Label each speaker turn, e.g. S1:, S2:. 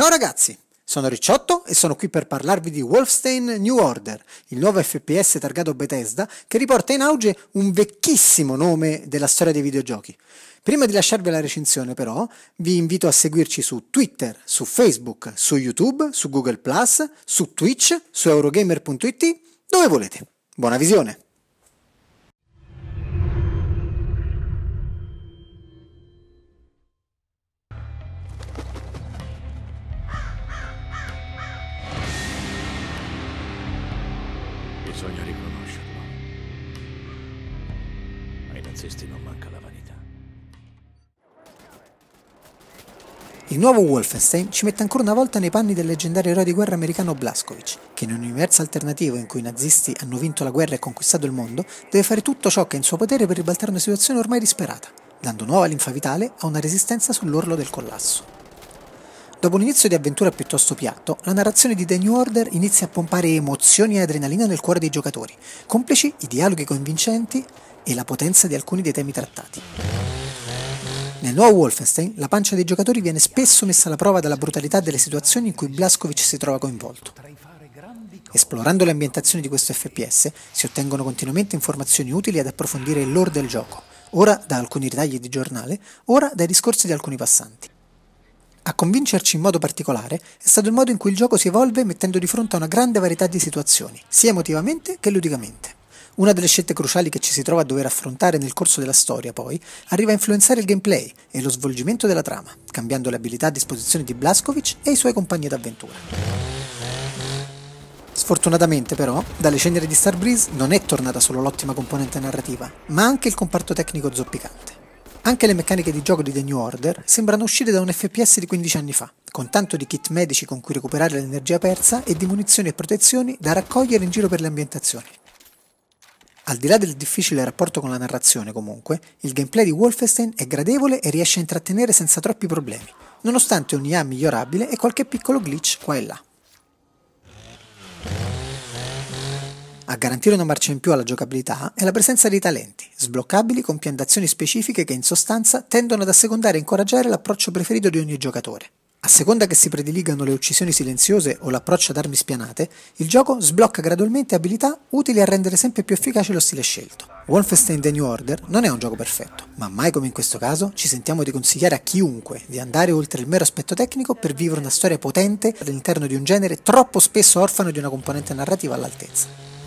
S1: Ciao ragazzi, sono Ricciotto e sono qui per parlarvi di Wolfstein New Order, il nuovo FPS targato Bethesda che riporta in auge un vecchissimo nome della storia dei videogiochi. Prima di lasciarvi la recensione però, vi invito a seguirci su Twitter, su Facebook, su YouTube, su Google ⁇ su Twitch, su Eurogamer.it, dove volete. Buona visione! Bisogna riconoscerlo. Ai nazisti non manca la vanità. Il nuovo Wolfenstein ci mette ancora una volta nei panni del leggendario eroe di guerra americano Blaskovic, che in un universo alternativo in cui i nazisti hanno vinto la guerra e conquistato il mondo, deve fare tutto ciò che è in suo potere per ribaltare una situazione ormai disperata, dando nuova linfa vitale a una resistenza sull'orlo del collasso. Dopo un inizio di avventura piuttosto piatto, la narrazione di The New Order inizia a pompare emozioni e adrenalina nel cuore dei giocatori, complici i dialoghi convincenti e la potenza di alcuni dei temi trattati. Nel nuovo Wolfenstein, la pancia dei giocatori viene spesso messa alla prova dalla brutalità delle situazioni in cui Blaskovic si trova coinvolto. Esplorando le ambientazioni di questo FPS, si ottengono continuamente informazioni utili ad approfondire il lore del gioco, ora da alcuni ritagli di giornale, ora dai discorsi di alcuni passanti. A convincerci in modo particolare è stato il modo in cui il gioco si evolve mettendo di fronte a una grande varietà di situazioni, sia emotivamente che ludicamente. Una delle scelte cruciali che ci si trova a dover affrontare nel corso della storia, poi, arriva a influenzare il gameplay e lo svolgimento della trama, cambiando le abilità a disposizione di Blaskovic e i suoi compagni d'avventura. Sfortunatamente, però, dalle ceneri di Starbreeze non è tornata solo l'ottima componente narrativa, ma anche il comparto tecnico zoppicante. Anche le meccaniche di gioco di The New Order sembrano uscire da un FPS di 15 anni fa, con tanto di kit medici con cui recuperare l'energia persa e di munizioni e protezioni da raccogliere in giro per le ambientazioni. Al di là del difficile rapporto con la narrazione, comunque, il gameplay di Wolfenstein è gradevole e riesce a intrattenere senza troppi problemi, nonostante un IA migliorabile e qualche piccolo glitch qua e là. A garantire una marcia in più alla giocabilità è la presenza di talenti, sbloccabili con piantazioni specifiche che in sostanza tendono ad assecondare e incoraggiare l'approccio preferito di ogni giocatore. A seconda che si prediligano le uccisioni silenziose o l'approccio ad armi spianate, il gioco sblocca gradualmente abilità utili a rendere sempre più efficace lo stile scelto. Wolfenstein The New Order non è un gioco perfetto, ma mai come in questo caso ci sentiamo di consigliare a chiunque di andare oltre il mero aspetto tecnico per vivere una storia potente all'interno di un genere troppo spesso orfano di una componente narrativa all'altezza.